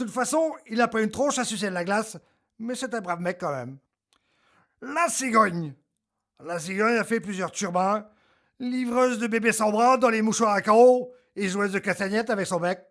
De toute façon, il a pas une tronche à sucer de la glace, mais c'est un brave mec quand même. La cigogne. La cigogne a fait plusieurs turbans, livreuse de bébés sans bras dans les mouchoirs à carreaux et joueuse de castagnettes avec son bec.